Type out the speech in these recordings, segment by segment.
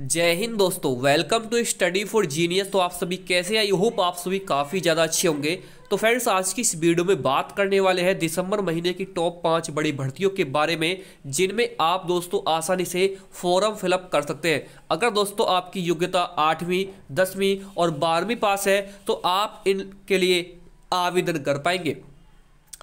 जय हिंद दोस्तों welcome to study for genius तो आप सभी कैसे आई होप आप सभी काफ़ी ज़्यादा अच्छे होंगे तो फ्रेंड्स आज की इस वीडियो में बात करने वाले हैं दिसंबर महीने की टॉप पाँच बड़ी भर्तियों के बारे में जिनमें आप दोस्तों आसानी से फॉर्म फिलअप कर सकते हैं अगर दोस्तों आपकी योग्यता आठवीं दसवीं और बारहवीं पास है तो आप इनके लिए आवेदन कर पाएंगे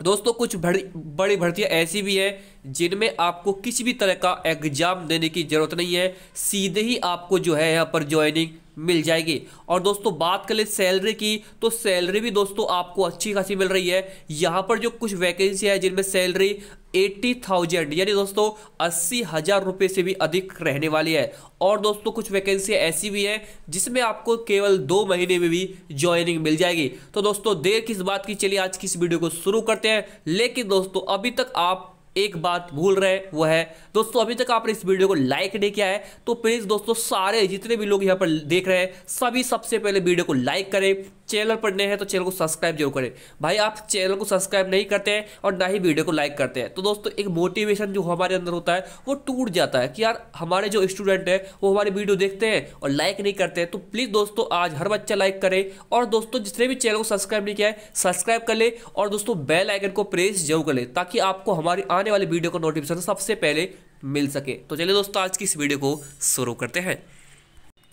दोस्तों कुछ बड़ी बड़ी भर्तियाँ ऐसी भी हैं जिनमें आपको किसी भी तरह का एग्ज़ाम देने की ज़रूरत नहीं है सीधे ही आपको जो है यहाँ पर ज्वाइनिंग मिल जाएगी और दोस्तों बात कर ले सैलरी की तो सैलरी भी दोस्तों आपको अच्छी खासी मिल रही है यहाँ पर जो कुछ वैकेंसी है जिनमें सैलरी एट्टी थाउजेंड यानी दोस्तों अस्सी हज़ार रुपये से भी अधिक रहने वाली है और दोस्तों कुछ वैकेंसी ऐसी भी हैं जिसमें आपको केवल दो महीने में भी ज्वाइनिंग मिल जाएगी तो दोस्तों देर किस बात की चलिए आज की इस वीडियो को शुरू करते हैं लेकिन दोस्तों अभी तक आप एक बात भूल रहे हैं वो है दोस्तों अभी तक आपने इस वीडियो को लाइक नहीं किया है तो प्लीज़ दोस्तों सारे जितने भी लोग यहाँ पर देख रहे हैं सभी सबसे पहले वीडियो को लाइक करें चैनल पर नए हैं तो चैनल को सब्सक्राइब जरूर करें भाई आप चैनल को सब्सक्राइब नहीं करते हैं और ना ही वीडियो को लाइक करते हैं तो दोस्तों एक मोटिवेशन जो हमारे अंदर होता है वो टूट जाता है कि यार हमारे जो स्टूडेंट हैं वो हमारी वीडियो देखते हैं और लाइक नहीं करते हैं तो प्लीज़ दोस्तों आज हर बच्चा लाइक करे और दोस्तों जिसने भी चैनल को सब्सक्राइब नहीं किया है सब्सक्राइब कर ले और दोस्तों बेल आइकन को प्रेस जरूर कर ले ताकि आपको हमारी आने वाली वीडियो का नोटिफिकेशन सबसे पहले मिल सके तो चलिए दोस्तों आज की इस वीडियो को शुरू करते हैं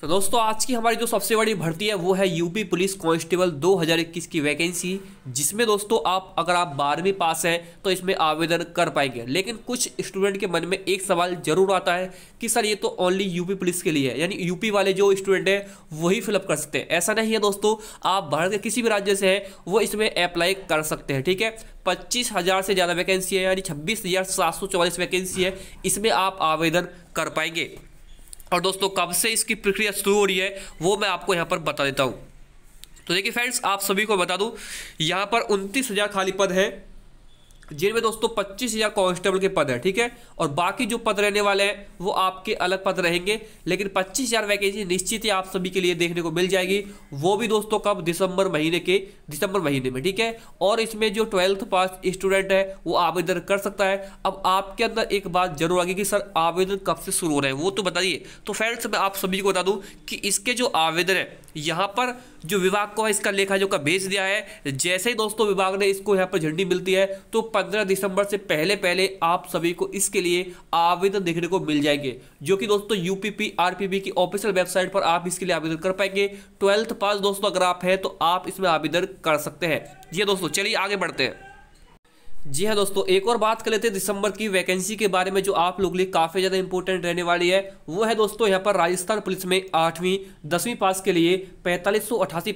तो दोस्तों आज की हमारी जो सबसे बड़ी भर्ती है वो है यूपी पुलिस कांस्टेबल 2021 की वैकेंसी जिसमें दोस्तों आप अगर आप बारहवीं पास हैं तो इसमें आवेदन कर पाएंगे लेकिन कुछ स्टूडेंट के मन में एक सवाल जरूर आता है कि सर ये तो ओनली यूपी पुलिस के लिए है यानी यूपी वाले जो स्टूडेंट हैं वही फिलअप कर सकते हैं ऐसा नहीं है दोस्तों आप भारत के किसी भी राज्य से हैं वो इसमें अप्लाई कर सकते हैं ठीक है पच्चीस हज़ार से ज़्यादा वैकेंसी है यानी छब्बीस हज़ार सात सौ चौवालीस वैकेंसी है इसमें आप आवेदन कर पाएंगे और दोस्तों कब से इसकी प्रक्रिया शुरू हो रही है वो मैं आपको यहाँ पर बता देता हूँ तो देखिए फ्रेंड्स आप सभी को बता दूँ यहाँ पर उनतीस हज़ार खाली पद हैं जेल में दोस्तों पच्चीस हजार कॉन्स्टेबल के पद है ठीक है और बाकी जो पद रहने वाले हैं वो आपके अलग पद रहेंगे लेकिन पच्चीस हजार वैकेंसी निश्चित ही आप सभी के लिए देखने को मिल जाएगी वो भी दोस्तों कब दिसंबर महीने के दिसंबर महीने में ठीक है और इसमें जो ट्वेल्थ पास स्टूडेंट है वो आवेदन कर सकता है अब आपके अंदर एक बात जरूर आगे कि सर आवेदन कब से शुरू हो रहे हैं वो तो बताइए तो फ्रेंड्स मैं आप सभी को बता दूँ कि इसके जो आवेदन है यहाँ पर जो विभाग को है इसका लेखा जोखा भेज दिया है जैसे ही दोस्तों विभाग ने इसको यहाँ पर झंडी मिलती है तो 15 दिसंबर से पहले पहले आप सभी को इसके लिए आवेदन देखने को मिल जाएंगे जो कि दोस्तों यूपीपी आरपीबी की ऑफिशियल वेबसाइट पर आप इसके लिए आवेदन कर पाएंगे ट्वेल्थ पास दोस्तों अगर आप हैं तो आप इसमें आवेदन कर सकते हैं ये हाँ दोस्तों चलिए आगे बढ़ते हैं जी हाँ दोस्तों एक और बात कर लेते हैं दिसंबर की वैकेंसी के बारे में जो आप लोग लिए काफ़ी ज़्यादा इंपॉर्टेंट रहने वाली है वो है दोस्तों यहाँ पर राजस्थान पुलिस में आठवीं दसवीं पास के लिए पैंतालीस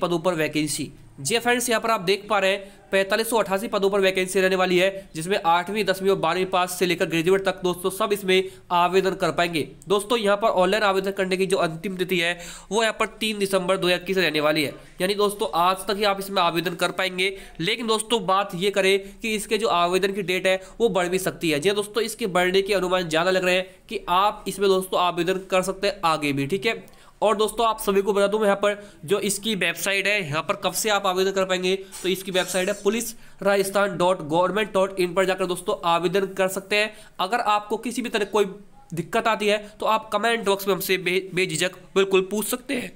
पदों पर वैकेंसी जी फ्रेंड्स यहाँ पर आप देख पा रहे हैं पैंतालीस पदों पर वैकेंसी रहने वाली है जिसमें आठवीं दसवीं और बारहवीं पास से लेकर ग्रेजुएट तक दोस्तों सब इसमें आवेदन कर पाएंगे दोस्तों यहाँ पर ऑनलाइन आवेदन करने की जो अंतिम तिथि है वो यहाँ पर तीन दिसंबर दो रहने वाली है यानी दोस्तों आज तक ही आप इसमें आवेदन कर पाएंगे लेकिन दोस्तों बात ये करें कि इसके जो आवेदन की डेट है वो बढ़ भी सकती है जी दोस्तों इसके बढ़ने के अनुमान ज़्यादा लग रहे हैं कि आप इसमें दोस्तों आवेदन कर सकते हैं आगे भी ठीक है और दोस्तों आप सभी को बता दूं यहाँ पर जो इसकी वेबसाइट है यहाँ पर कब से आप आवेदन कर पाएंगे तो इसकी वेबसाइट है police Rajasthan dot government dot in पर जाकर दोस्तों आवेदन कर सकते हैं अगर आपको किसी भी तरह कोई दिक्कत आती है तो आप कमेंट बॉक्स में हमसे बे बेझिझक बिल्कुल पूछ सकते हैं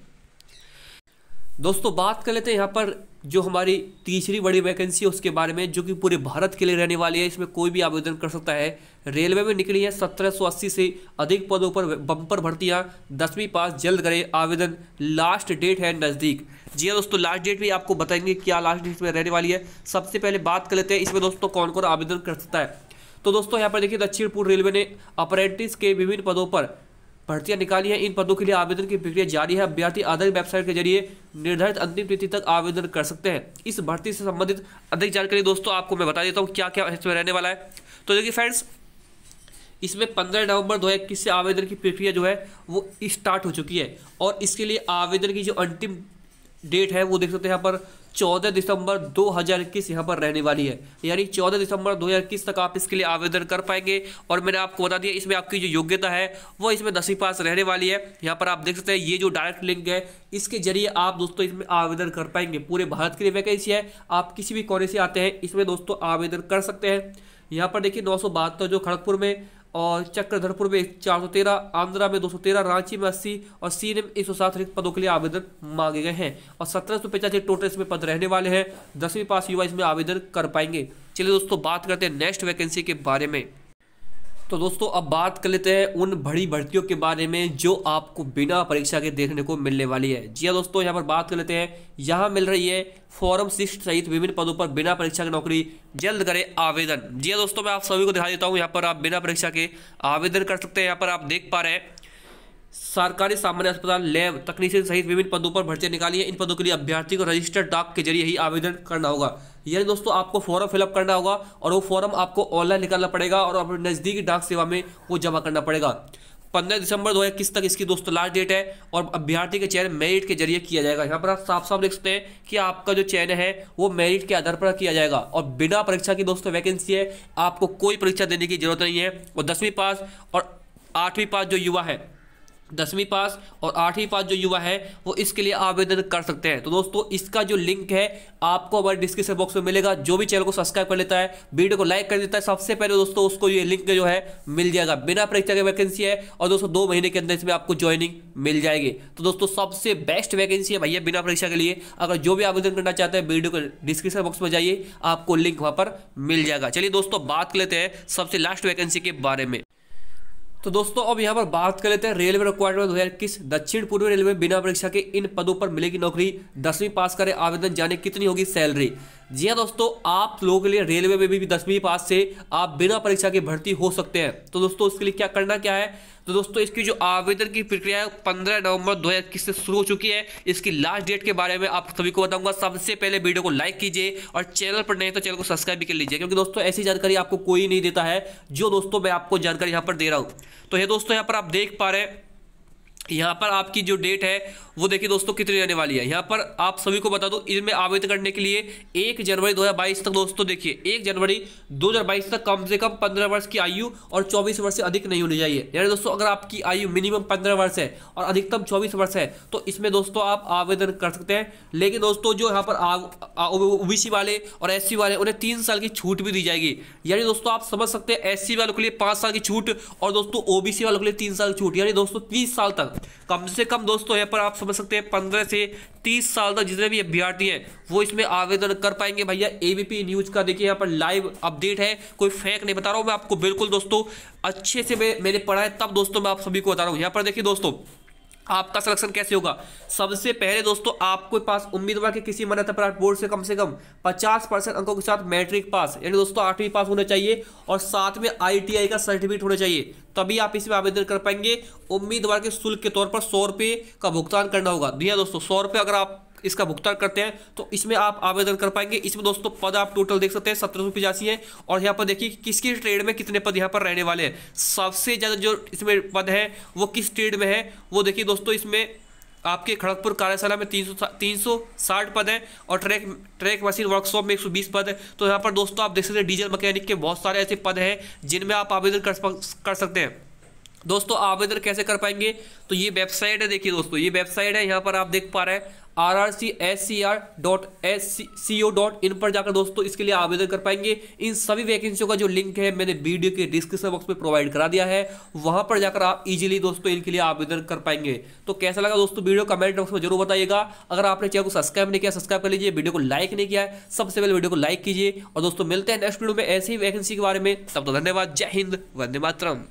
दोस्तों बात कर लेते हैं यहाँ पर जो हमारी तीसरी बड़ी वैकेंसी है उसके बारे में जो कि पूरे भारत के लिए रहने वाली है इसमें कोई भी आवेदन कर सकता है रेलवे में निकली है 1780 से अधिक पदों पर बम्पर भर्तियाँ दसवीं पास जल्द करें आवेदन लास्ट डेट है नज़दीक जी हाँ दोस्तों लास्ट डेट भी आपको बताएंगे क्या लास्ट डेट में रहने वाली है सबसे पहले बात कर लेते हैं इसमें दोस्तों कौन कौन आवेदन कर सकता है तो दोस्तों यहाँ पर देखिए दक्षिण पूर्व रेलवे ने अप्रेंटिस के विभिन्न पदों पर भर्तियां निकाली हैं इन पदों के लिए आवेदन की प्रक्रिया जारी है अभ्यर्थी आधारित वेबसाइट के जरिए निर्धारित अंतिम तिथि तक आवेदन कर सकते हैं इस भर्ती से संबंधित अधिक जानकारी दोस्तों आपको मैं बता देता हूँ क्या क्या इसमें रहने वाला है तो देखिए फ्रेंड्स इसमें पंद्रह नवंबर दो से आवेदन की प्रक्रिया जो है वो स्टार्ट हो चुकी है और इसके लिए आवेदन की जो अंतिम डेट है वो देख सकते हैं यहाँ पर 14 दिसंबर 2021 यहाँ पर रहने वाली है यानी 14 दिसंबर 2021 तक आप इसके लिए आवेदन कर पाएंगे और मैंने आपको बता दिया इसमें आपकी जो योग्यता है वो इसमें दसवीं पास रहने वाली है यहाँ पर आप देख सकते हैं ये जो डायरेक्ट लिंक है इसके जरिए आप दोस्तों इसमें आवेदन कर पाएंगे पूरे भारत के लिए वैकेंसी है आप किसी भी कॉलेज से आते हैं इसमें दोस्तों आवेदन कर सकते हैं यहाँ पर देखिए नौ जो खड़गपुर में और चक्रधरपुर में चार सौ तेरह आंध्रा में दो सौ तेरह रांची में अस्सी और सीन में एक सौ सात रिक्त पदों के लिए आवेदन मांगे गए हैं और सत्रह सौ पचासी टोटल इसमें पद रहने वाले हैं दसवीं पास युवा इसमें आवेदन कर पाएंगे चलिए दोस्तों बात करते हैं नेक्स्ट वैकेंसी के बारे में तो दोस्तों अब बात कर लेते हैं उन बड़ी भर्तियों के बारे में जो आपको बिना परीक्षा के देखने को मिलने वाली है जी हाँ दोस्तों यहाँ पर बात कर लेते हैं यहाँ मिल रही है फॉरम सिक्स सहित विभिन्न पदों पर बिना परीक्षा की नौकरी जल्द करें आवेदन जी हाँ दोस्तों मैं आप सभी को दिखा देता हूँ यहाँ पर आप बिना परीक्षा के आवेदन कर सकते हैं यहाँ पर आप देख पा रहे हैं सरकारी सामान्य अस्पताल लैब तकनीशियन सहित विभिन्न पदों पर भर्ती निकाली है इन पदों के लिए अभ्यर्थी को रजिस्टर्ड डाक के जरिए ही आवेदन करना होगा यानी दोस्तों आपको फॉर्म फिलअप करना होगा और वो फॉर्म आपको ऑनलाइन निकालना पड़ेगा और अपने नज़दीकी डाक सेवा में वो जमा करना पड़ेगा पंद्रह दिसंबर दो हज़ार तक इसकी दोस्तों लास्ट डेट है और अभ्यर्थी के चयन मेरिट के जरिए किया जाएगा यहाँ पर आप साफ साफ लिख सकते हैं कि आपका जो चयन है वो मेरिट के आधार पर किया जाएगा और बिना परीक्षा की दोस्तों वैकेंसी है आपको कोई परीक्षा देने की जरूरत नहीं है और दसवीं पास और आठवीं पास जो युवा है दसवीं पास और आठवीं पास जो युवा है वो इसके लिए आवेदन कर सकते हैं तो दोस्तों इसका जो लिंक है आपको हमारे डिस्क्रिप्शन बॉक्स में मिलेगा जो भी चैनल को सब्सक्राइब कर लेता है वीडियो को लाइक कर देता है सबसे पहले दोस्तों उसको ये लिंक जो है मिल जाएगा बिना परीक्षा के वैकेंसी है और दोस्तों दो महीने के अंदर इसमें आपको ज्वाइनिंग मिल जाएगी तो दोस्तों सबसे बेस्ट वैकेंसी है भैया बिना परीक्षा के लिए अगर जो भी आवेदन करना चाहते हैं वीडियो को डिस्क्रिप्शन बॉक्स में जाइए आपको लिंक वहाँ पर मिल जाएगा चलिए दोस्तों बात कर लेते हैं सबसे लास्ट वैकेंसी के बारे में तो दोस्तों अब यहाँ पर बात कर लेते हैं रेलवे रिक्वायरमेंट दो हज़ार इक्कीस दक्षिण पूर्व रेलवे में बिना परीक्षा के इन पदों पर मिलेगी नौकरी दसवीं पास करें आवेदन जाने कितनी होगी सैलरी जी हाँ दोस्तों आप लोगों के लिए रेलवे में भी दसवीं पास से आप बिना परीक्षा के भर्ती हो सकते हैं तो दोस्तों उसके लिए क्या करना क्या है तो दोस्तों इसकी जो आवेदन की प्रक्रिया है पंद्रह नवंबर दो से शुरू हो चुकी है इसकी लास्ट डेट के बारे में आप सभी को बताऊंगा सबसे पहले वीडियो को लाइक कीजिए और चैनल पर नहीं तो चैनल को सब्सक्राइब भी कर लीजिए क्योंकि दोस्तों ऐसी जानकारी आपको कोई नहीं देता है जो दोस्तों मैं आपको जानकारी यहाँ पर दे रहा हूँ तो ये दोस्तों यहाँ पर आप देख पा रहे हैं यहाँ पर आपकी जो डेट है वो देखिए दोस्तों कितनी रहने वाली है यहाँ पर आप सभी को बता दो इनमें आवेदन करने के लिए एक जनवरी 2022 तक दोस्तों देखिए एक जनवरी 2022 तक कम से कम 15 वर्ष की आयु और 24 वर्ष से अधिक नहीं होनी चाहिए यानी दोस्तों अगर आपकी आयु मिनिमम 15 वर्ष है और अधिकतम 24 वर्ष है तो इसमें दोस्तों आप आवेदन कर सकते हैं लेकिन दोस्तों जो यहाँ पर ओबीसी वाले और एस वाले उन्हें तीन साल की छूट भी दी जाएगी यानी दोस्तों आप समझ सकते हैं एस वालों के लिए पाँच साल की छूट और दोस्तों ओ वालों के लिए तीन साल छूट यानी दोस्तों तीस साल तक कम से कम दोस्तों यहाँ पर आप समझ सकते हैं पंद्रह से तीस साल तक जितने भी अभ्यर्थी हैं वो इसमें आवेदन कर पाएंगे भैया एबीपी न्यूज का देखिए यहाँ पर लाइव अपडेट है कोई फेक नहीं बता रहा हूँ मैं आपको बिल्कुल दोस्तों अच्छे से मैंने पढ़ा है तब दोस्तों मैं आप सभी को बता रहा हूँ यहाँ पर देखिए दोस्तों आपका सिलेक्शन कैसे होगा सबसे पहले दोस्तों आपके पास उम्मीदवार के किसी मान्यता प्राप्त बोर्ड से कम से कम 50 परसेंट अंकों के साथ मैट्रिक पास यानी दोस्तों आठवीं पास होना चाहिए और साथ में आईटीआई का सर्टिफिकेट होना चाहिए तभी आप इसमें आवेदन कर पाएंगे उम्मीदवार के शुल्क के तौर पर सौ रुपये का भुगतान करना होगा दिया हाँ दोस्तों सौ अगर आप इसका भुगतान करते हैं तो इसमें आप आवेदन कर पाएंगे इसमें दोस्तों पद आप टोटल देख सकते हैं सत्रह सौ पिचासी है और यहाँ पर देखिए किस किसकी ट्रेड में कितने पद यहाँ पर रहने वाले हैं सबसे ज़्यादा जो इसमें पद है वो किस ट्रेड में है वो देखिए दोस्तों इसमें आपके खड़गपुर कार्यशाला में तीन सौ तीन सौ साठ पद हैं और ट्रैक ट्रैक मशीन वर्कशॉप में एक सौ बीस पद है तो यहाँ पर दोस्तों आप देख सकते हैं डीजल मैकेनिक के बहुत सारे ऐसे पद हैं जिनमें आप आवेदन कर सकते हैं दोस्तों आवेदन कैसे कर पाएंगे तो ये वेबसाइट है देखिए दोस्तों ये वेबसाइट है यहाँ पर आप देख पा रहे हैं R R C S C R dot S C O dot in पर जाकर दोस्तों इसके लिए आवेदन कर पाएंगे इन सभी वैकेंसियों का जो लिंक है मैंने वीडियो के डिस्क्रिप्शन बॉक्स में प्रोवाइड करा दिया है वहां पर जाकर आप इजीली दोस्तों इनके लिए आवेदन कर पाएंगे तो कैसा लगा दोस्तों वीडियो कमेंट बॉक्स में जरूर बताइएगा अगर आपने चैनल को सब्सक्राइब नहीं किया सब्सक्राइब कर लीजिए वीडियो को लाइक नहीं किया है सबसे पहले वीडियो को लाइक कीजिए और दोस्तों मिलते हैं नेक्स्ट वीडियो में ऐसी ही वैकेंसी के बारे में सब तो धन्यवाद जय हिंद वंदे मातरम